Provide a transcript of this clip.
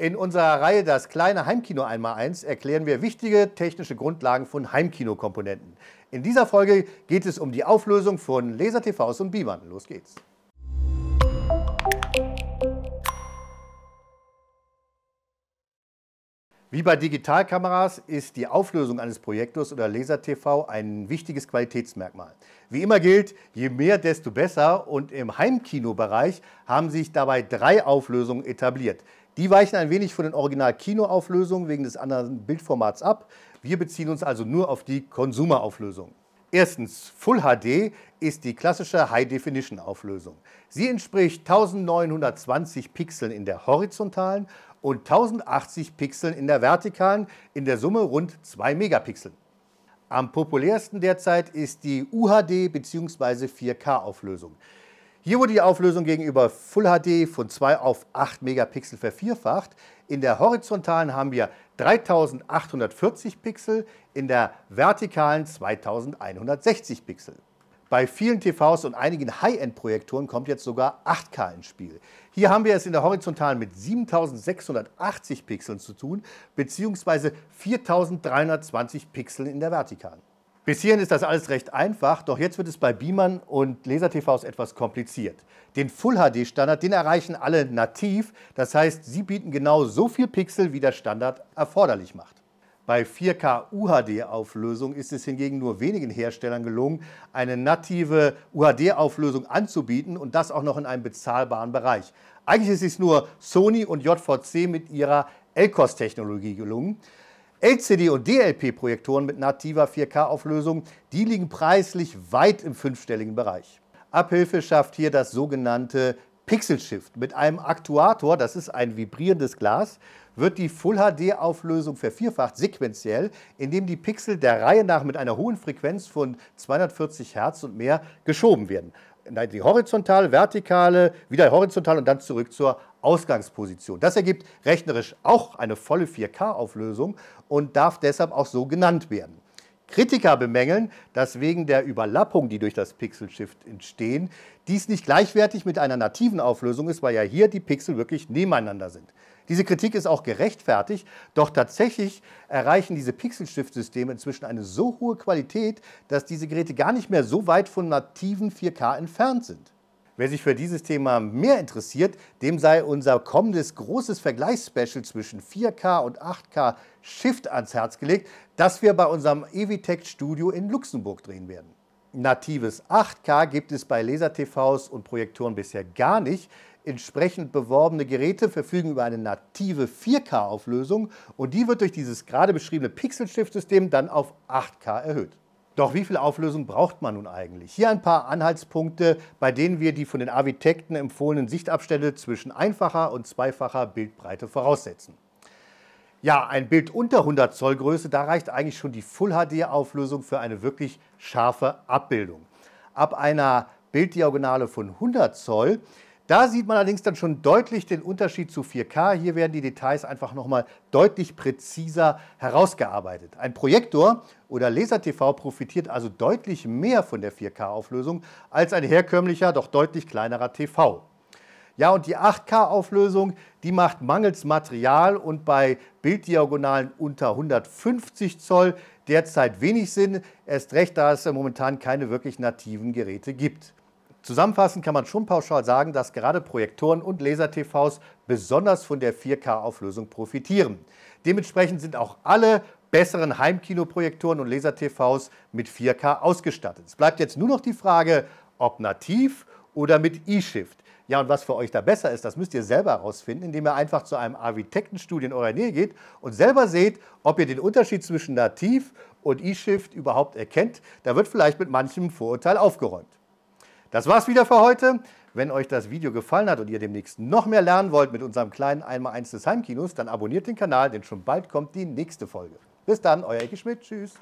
In unserer Reihe Das kleine Heimkino 1x1 erklären wir wichtige technische Grundlagen von Heimkinokomponenten. In dieser Folge geht es um die Auflösung von Laser-TVs und Beamern. Los geht's. Wie bei Digitalkameras ist die Auflösung eines Projektors oder Laser-TV ein wichtiges Qualitätsmerkmal. Wie immer gilt, je mehr, desto besser und im Heimkinobereich haben sich dabei drei Auflösungen etabliert. Die weichen ein wenig von den Original-Kino-Auflösungen wegen des anderen Bildformats ab. Wir beziehen uns also nur auf die Consumer-Auflösung. Erstens, Full HD ist die klassische High-Definition-Auflösung. Sie entspricht 1920 Pixeln in der horizontalen und 1080 Pixeln in der vertikalen, in der Summe rund 2 Megapixeln. Am populärsten derzeit ist die UHD bzw. 4K-Auflösung. Hier wurde die Auflösung gegenüber Full HD von 2 auf 8 Megapixel vervierfacht. In der horizontalen haben wir 3840 Pixel, in der vertikalen 2160 Pixel. Bei vielen TVs und einigen High-End-Projektoren kommt jetzt sogar 8K ins Spiel. Hier haben wir es in der horizontalen mit 7680 Pixeln zu tun, beziehungsweise 4320 Pixeln in der vertikalen. Bis hierhin ist das alles recht einfach, doch jetzt wird es bei Beamern und Laser-TVs etwas kompliziert. Den Full-HD-Standard, den erreichen alle nativ, das heißt, sie bieten genau so viel Pixel, wie der Standard erforderlich macht. Bei 4K UHD-Auflösung ist es hingegen nur wenigen Herstellern gelungen, eine native UHD-Auflösung anzubieten und das auch noch in einem bezahlbaren Bereich. Eigentlich ist es nur Sony und JVC mit ihrer LCOS-Technologie gelungen. LCD- und DLP-Projektoren mit nativer 4K-Auflösung, die liegen preislich weit im fünfstelligen Bereich. Abhilfe schafft hier das sogenannte Pixel Shift. Mit einem Aktuator, das ist ein vibrierendes Glas, wird die Full-HD-Auflösung vervierfacht sequenziell, indem die Pixel der Reihe nach mit einer hohen Frequenz von 240 Hertz und mehr geschoben werden nein, die horizontale, vertikale, wieder horizontal und dann zurück zur Ausgangsposition. Das ergibt rechnerisch auch eine volle 4K-Auflösung und darf deshalb auch so genannt werden. Kritiker bemängeln, dass wegen der Überlappung, die durch das Pixel-Shift entstehen, dies nicht gleichwertig mit einer nativen Auflösung ist, weil ja hier die Pixel wirklich nebeneinander sind. Diese Kritik ist auch gerechtfertigt, doch tatsächlich erreichen diese Pixel-Shift-Systeme inzwischen eine so hohe Qualität, dass diese Geräte gar nicht mehr so weit von nativen 4K entfernt sind. Wer sich für dieses Thema mehr interessiert, dem sei unser kommendes großes Vergleichsspecial zwischen 4K und 8K Shift ans Herz gelegt, das wir bei unserem Evitech Studio in Luxemburg drehen werden. Natives 8K gibt es bei Laser-TVs und Projektoren bisher gar nicht. Entsprechend beworbene Geräte verfügen über eine native 4K-Auflösung und die wird durch dieses gerade beschriebene Pixel-Shift-System dann auf 8K erhöht. Doch wie viel Auflösung braucht man nun eigentlich? Hier ein paar Anhaltspunkte, bei denen wir die von den Architekten empfohlenen Sichtabstände zwischen einfacher und zweifacher Bildbreite voraussetzen. Ja, ein Bild unter 100 Zoll Größe, da reicht eigentlich schon die Full-HD-Auflösung für eine wirklich scharfe Abbildung. Ab einer Bilddiagonale von 100 Zoll da sieht man allerdings dann schon deutlich den Unterschied zu 4K. Hier werden die Details einfach nochmal deutlich präziser herausgearbeitet. Ein Projektor oder Laser-TV profitiert also deutlich mehr von der 4K-Auflösung als ein herkömmlicher, doch deutlich kleinerer TV. Ja, und die 8K-Auflösung, die macht mangels Material und bei Bilddiagonalen unter 150 Zoll derzeit wenig Sinn, erst recht, da es momentan keine wirklich nativen Geräte gibt. Zusammenfassend kann man schon pauschal sagen, dass gerade Projektoren und Laser-TVs besonders von der 4K-Auflösung profitieren. Dementsprechend sind auch alle besseren Heimkinoprojektoren und Laser-TVs mit 4K ausgestattet. Es bleibt jetzt nur noch die Frage, ob nativ oder mit eShift. Ja, und was für euch da besser ist, das müsst ihr selber herausfinden, indem ihr einfach zu einem Architektenstudio in eurer Nähe geht und selber seht, ob ihr den Unterschied zwischen nativ und eShift überhaupt erkennt. Da wird vielleicht mit manchem Vorurteil aufgeräumt. Das war's wieder für heute. Wenn euch das Video gefallen hat und ihr demnächst noch mehr lernen wollt mit unserem kleinen 1x1 des Heimkinos, dann abonniert den Kanal, denn schon bald kommt die nächste Folge. Bis dann, euer Ecke Schmidt. Tschüss.